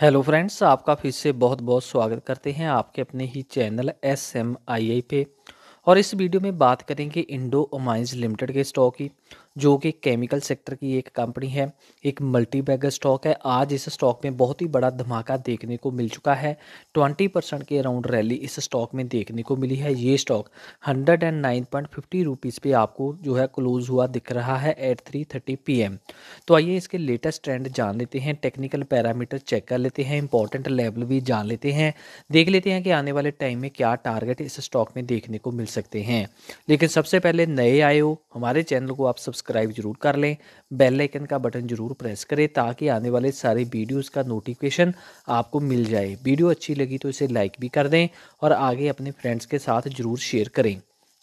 hello friends आपका फिर से बहुत बहुत स्वागत करते हैं आपके अपने ही channel S M I I पे और इस वीडियो में बात करेंगे इंडो ओमाइंस लिमिटेड के स्टॉक की जो कि केमिकल सेक्टर की एक कंपनी है एक मल्टी बैगर स्टॉक है आज इस स्टॉक में बहुत ही बड़ा धमाका देखने को मिल चुका है ट्वेंटी परसेंट के अराउंड रैली इस स्टॉक में देखने को मिली है ये stock hundred and nine point fifty rupees पे आपको जो है क्लोज हुआ दिख रहा है at three thirty P M तो आइए इसके लेटेस्ट ट्रेंड जान लेते हैं टेक्निकल पैरामीटर चेक कर लेते हैं इंपॉर्टेंट लेवल भी जान लेते हैं देख लेते हैं कि आने वाले टाइम में क्या टारगेट इस स्टॉक में देखने को मिल सकते हैं लेकिन सबसे पहले नए आए हो हमारे चैनल को आप सब्सक्राइब सब्सक्राइब जरूर कर लें बेल आइकन का बटन जरूर प्रेस करें ताकि आने वाले सारे वीडियोस का नोटिफिकेशन आपको मिल जाए वीडियो अच्छी लगी तो इसे लाइक भी कर दें और आगे अपने फ्रेंड्स के साथ ज़रूर शेयर करें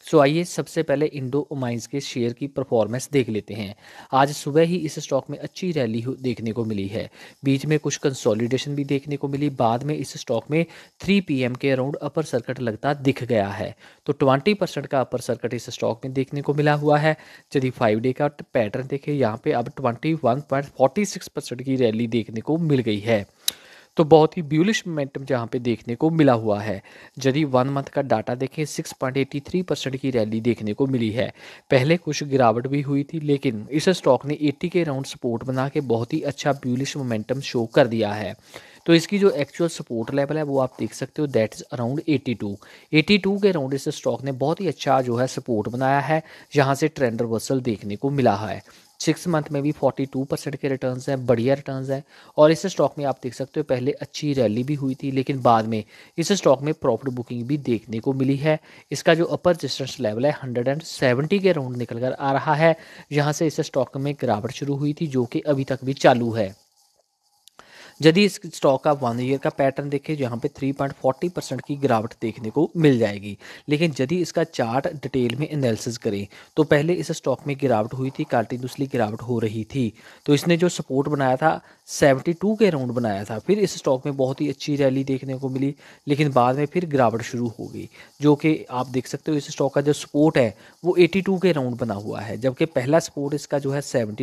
सो आइए सबसे पहले इंडो ओमाइंस के शेयर की परफॉर्मेंस देख लेते हैं आज सुबह ही इस स्टॉक में अच्छी रैली देखने को मिली है बीच में कुछ कंसोलिडेशन भी देखने को मिली बाद में इस स्टॉक में 3 पीएम के अराउंड अपर सर्किट लगता दिख गया है तो 20 परसेंट का अपर सर्किट इस स्टॉक में देखने को मिला हुआ है यदि फाइव डे का पैटर्न देखें यहाँ पर अब ट्वेंटी की रैली देखने को मिल गई है तो बहुत ही ब्यूलिश मोमेंटम जहाँ पे देखने को मिला हुआ है यदि वन मंथ का डाटा देखें 6.83 परसेंट की रैली देखने को मिली है पहले कुछ गिरावट भी हुई थी लेकिन इस स्टॉक ने 80 के राउंड सपोर्ट बना के बहुत ही अच्छा ब्यूलिश मोमेंटम शो कर दिया है तो इसकी जो एक्चुअल सपोर्ट लेवल है वो आप देख सकते हो दैट इज़ अराउंड 82 82 के राउंड इस स्टॉक ने बहुत ही अच्छा जो है सपोर्ट बनाया है जहाँ से ट्रेंड रिवर्सल देखने को मिला है सिक्स मंथ में भी फोर्टी टू परसेंट के रिटर्न हैं बढ़िया रिटर्न हैं और इस स्टॉक में आप देख सकते हो पहले अच्छी रैली भी हुई थी लेकिन बाद में इस स्टॉक में प्रॉफिट बुकिंग भी देखने को मिली है इसका जो अपर रजिस्टेंस लेवल है हंड्रेड एंड सेवेंटी के राउंड निकल कर आ रहा है यहाँ से इस स्टॉक में गिरावट शुरू हुई थी जो कि अभी तक भी चालू है यदि इस स्टॉक का वन ईयर का पैटर्न देखें यहाँ पे 3.40 परसेंट की गिरावट देखने को मिल जाएगी लेकिन यदि इसका चार्ट डिटेल में एनालिसिस करें तो पहले इस स्टॉक में गिरावट हुई थी कंटिन्यूसली गिरावट हो रही थी तो इसने जो सपोर्ट बनाया था 72 के अराउंड बनाया था फिर इस स्टॉक में बहुत ही अच्छी रैली देखने को मिली लेकिन बाद में फिर गिरावट शुरू हो गई जो कि आप देख सकते हो इस स्टॉक का जो सपोर्ट है वो टू के राउंड बना हुआ है जबकि पहला सपोर्ट इसका जो है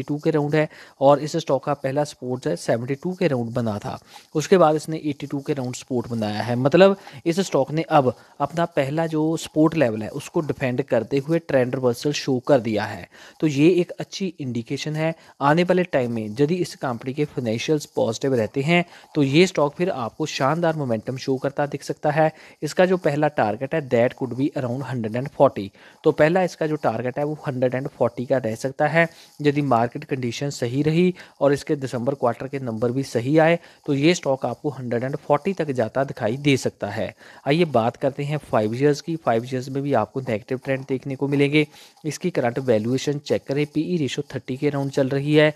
टू के राउंड है और इस स्टॉक का पहला सपोर्ट जो है टू के राउंड बना बना था उसके बाद इसने 82 के राउंड सपोर्ट बनाया है मतलब इस स्टॉक ने अब अपना पहला जो सपोर्ट लेवल है उसको डिफेंड करते हुए ट्रेंड रिवर्सल शो कर दिया है तो ये एक अच्छी इंडिकेशन है आने वाले टाइम में यदि इस कंपनी के फाइनेंशियल्स पॉजिटिव रहते हैं तो ये स्टॉक फिर आपको शानदार मोमेंटम शो करता दिख सकता है इसका जो पहला टारगेट है that could be around hundred and forty तो पहला इसका जो टारगेट है वो हंड्रेड एंड फोर्टी का रह सकता है यदि मार्केट कंडीशन सही रही और इसके दिसंबर क्वार्टर के नंबर भी सही आए तो ये स्टॉक आपको 140 तक जाता दिखाई दे सकता है आइए बात करते हैं फाइव ईयर्स की फाइव ईयर्स में भी आपको नेगेटिव ट्रेंड देखने को मिलेंगे इसकी करंट वैल्यूएशन चेक करें पीई रेशो 30 के अराउंड चल रही है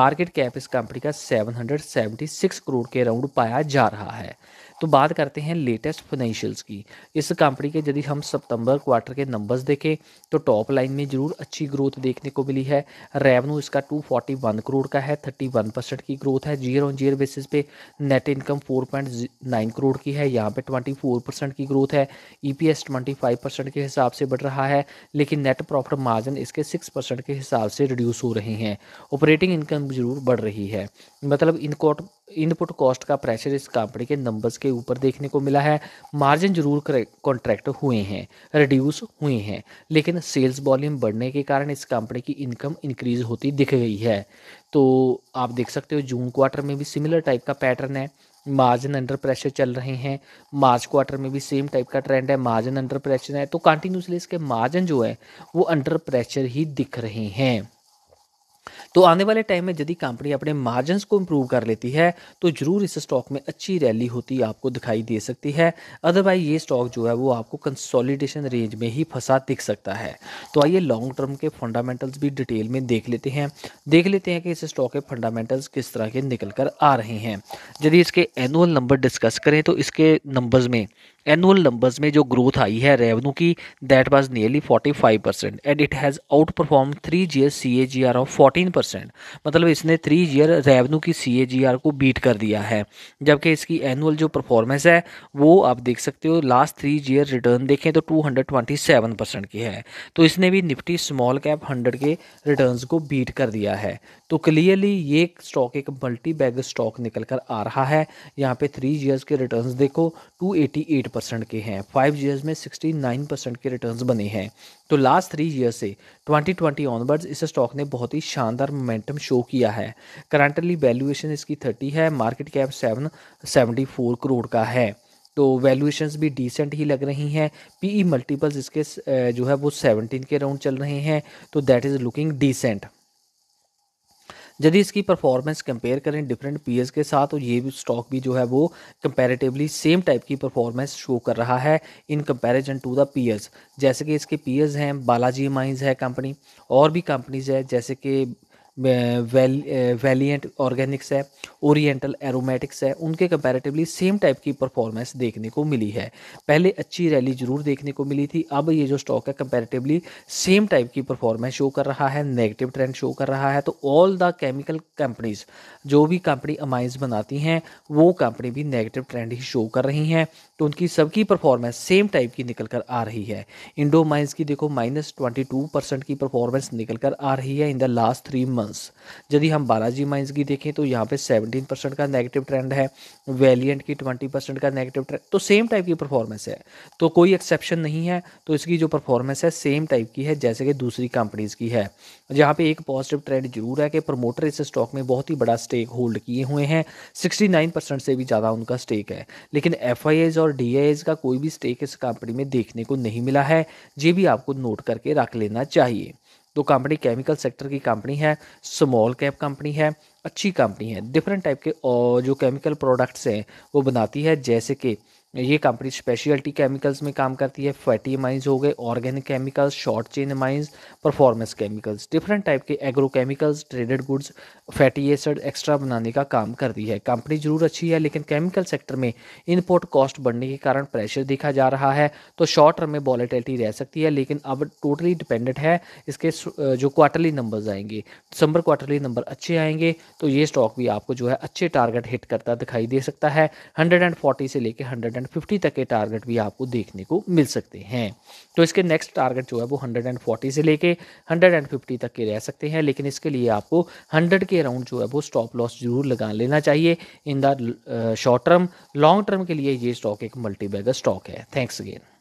मार्केट कैप इस कंपनी का 776 करोड़ के अराउंड पाया जा रहा है तो बात करते हैं लेटेस्ट फाइनेंशियल्स की इस कंपनी के यदि हम सितंबर क्वार्टर के नंबर्स देखें तो टॉप लाइन में ज़रूर अच्छी ग्रोथ देखने को मिली है रेवन्यू इसका 241 करोड़ का है 31 परसेंट की ग्रोथ है जीयर ऑन जीयर बेसिस पे नेट इनकम 4.9 करोड़ की है यहाँ पे 24 परसेंट की ग्रोथ है ट्वेंटी फाइव परसेंट के हिसाब से बढ़ रहा है लेकिन नेट प्रॉफिट मार्जिन इसके सिक्स परसेंट के हिसाब से रिड्यूस हो रहे हैं ऑपरेटिंग इनकम ज़रूर बढ़ रही है मतलब इन इनपुट कॉस्ट का प्रेशर इस कंपनी के नंबर्स के ऊपर देखने को मिला है मार्जिन जरूर कॉन्ट्रैक्ट हुए हैं रिड्यूस हुए हैं लेकिन सेल्स वॉल्यूम बढ़ने के कारण इस कंपनी की इनकम इंक्रीज होती दिख गई है तो आप देख सकते हो जून क्वार्टर में भी सिमिलर टाइप का पैटर्न है मार्जिन अंडर प्रेशर चल रहे हैं मार्च क्वार्टर में भी सेम टाइप का ट्रेंड है मार्जिन अंडर प्रेशर है तो कंटिन्यूसली इसके मार्जिन जो है वो अंडर प्रेशर ही दिख रहे हैं तो आने वाले टाइम में यदि कंपनी अपने मार्जिन को इम्प्रूव कर लेती है तो ज़रूर इस स्टॉक में अच्छी रैली होती आपको दिखाई दे सकती है अदरवाइज ये स्टॉक जो है वो आपको कंसोलिडेशन रेंज में ही फंसा दिख सकता है तो आइए लॉन्ग टर्म के फंडामेंटल्स भी डिटेल में देख लेते हैं देख लेते हैं कि इस स्टॉक के फंडामेंटल्स किस तरह के निकल कर आ रहे हैं यदि इसके एनुअल नंबर डिस्कस करें तो इसके नंबर्स में एनुअल नंबर्स में जो ग्रोथ आई है रेवेन्यू की that was nearly 45 percent and it has outperform three year C A G R of fourteen percent मतलब इसने थ्री जीयर रेवन्यू की सी ए जी आर को बीट कर दिया है जबकि इसकी एनुअल जो परफॉर्मेंस है वो आप देख सकते हो लास्ट थ्री जीयर रिटर्न देखें तो two hundred twenty seven percent की है तो इसने भी निफ्टी स्मॉल कैप हंड्रेड के रिटर्न को बीट कर दिया है तो क्लियरली ये स्टॉक एक मल्टी बैग स्टॉक निकल कर आ रहा है यहाँ पे थ्री जीयर्स के रिटर्न देखो टू एटी एट परसेंट के हैं फाइव ईयर्स में सिक्सटी नाइन परसेंट के रिटर्न्स बने हैं तो लास्ट थ्री ईयर से ट्वेंटी ट्वेंटी ऑनवर्ड्स इस स्टॉक ने बहुत ही शानदार मोमेंटम शो किया है करंटली वैल्यूएशन इसकी थर्टी है market cap seven seventy four crore का है तो वैल्यूएशंस भी डिसेंट ही लग रही हैं पीई मल्टीपल्स e इसके जो है वो सेवनटीन के राउंड चल रहे हैं तो दैट इज़ लुकिंग डिसेंट यदि इसकी परफॉर्मेंस कंपेयर करें डिफरेंट पीएस के साथ तो ये भी स्टॉक भी जो है वो कंपेरेटिवली सेम टाइप की परफॉर्मेंस शो कर रहा है in comparison to the peers जैसे कि इसके पीएस हैं बालाजी माइंस है कंपनी और भी कंपनीज है जैसे कि वैल वैलियंट ऑर्गेनिक्स है ओरिएंटल एरोमेटिक्स है उनके कंपैरेटिवली सेम टाइप की परफॉर्मेंस देखने को मिली है पहले अच्छी रैली जरूर देखने को मिली थी अब ये जो स्टॉक है कंपैरेटिवली सेम टाइप की परफॉर्मेंस शो कर रहा है नेगेटिव ट्रेंड शो कर रहा है तो ऑल द केमिकल कंपनीज जो भी कंपनी अमाइंस बनाती हैं वो कंपनी भी नेगेटिव ट्रेंड ही शो कर रही हैं तो उनकी सबकी परफॉर्मेंस सेम टाइप की निकल कर आ रही है इंडो माइंस की देखो माइनस ट्वेंटी टू परसेंट की परफॉर्मेंस निकल कर आ रही है in the last three months यदि हम बालाजी माइंस की देखें तो यहाँ पे सेवनटीन परसेंट का नेगेटिव ट्रेंड है वेलियंट की ट्वेंटी परसेंट का नेगेटिव ट्रेंड तो सेम टाइप की परफॉर्मेंस है तो कोई एक्सेप्शन नहीं है तो इसकी जो परफॉर्मेंस है सेम टाइप की है जैसे कि दूसरी कंपनीज़ की है यहाँ पे एक पॉजिटिव ट्रेंड जरूर है कि प्रमोटर इस स्टॉक में बहुत ही बड़ा स्टेक होल्ड किए हुए हैं सिक्सटी नाइन परसेंट से भी ज़्यादा उनका स्टेक है लेकिन एफ आई और और डी का कोई भी स्टेक इस कंपनी में देखने को नहीं मिला है ये भी आपको नोट करके रख लेना चाहिए तो कंपनी केमिकल सेक्टर की कंपनी है स्मॉल कैप कंपनी है अच्छी कंपनी है डिफरेंट टाइप के और जो केमिकल प्रोडक्ट्स हैं वो बनाती है जैसे कि ये कंपनी स्पेशलिटी केमिकल्स में काम करती है फैटी माइंस हो गए organic chemicals short chain amines performance chemicals different type के agro chemicals traded goods fatty acid extra बनाने का काम करती है कंपनी जरूर अच्छी है लेकिन केमिकल सेक्टर में इनपुट कॉस्ट बढ़ने के कारण प्रेशर देखा जा रहा है तो शॉर्ट टर्म में वॉलेटिलिटी रह सकती है लेकिन अब टोटली डिपेंडेंट है इसके जो क्वार्टरली नंबर्स आएंगे दिसंबर क्वार्टरली नंबर अच्छे आएंगे तो ये स्टॉक भी आपको जो है अच्छे टारगेट हिट करता दिखाई दे सकता है हंड्रेड से लेकर हंड्रेड फिफ्टी तक के टारगेट भी आपको देखने को मिल सकते हैं तो इसके नेक्स्ट टारगेट जो है वो 140 से लेके 150 तक के रह सकते हैं लेकिन इसके लिए आपको 100 के अराउंड जो है वो स्टॉप लॉस जरूर लगा लेना चाहिए in the short term long term के लिए ये स्टॉक एक मल्टीबैगर स्टॉक है थैंक्स अगेन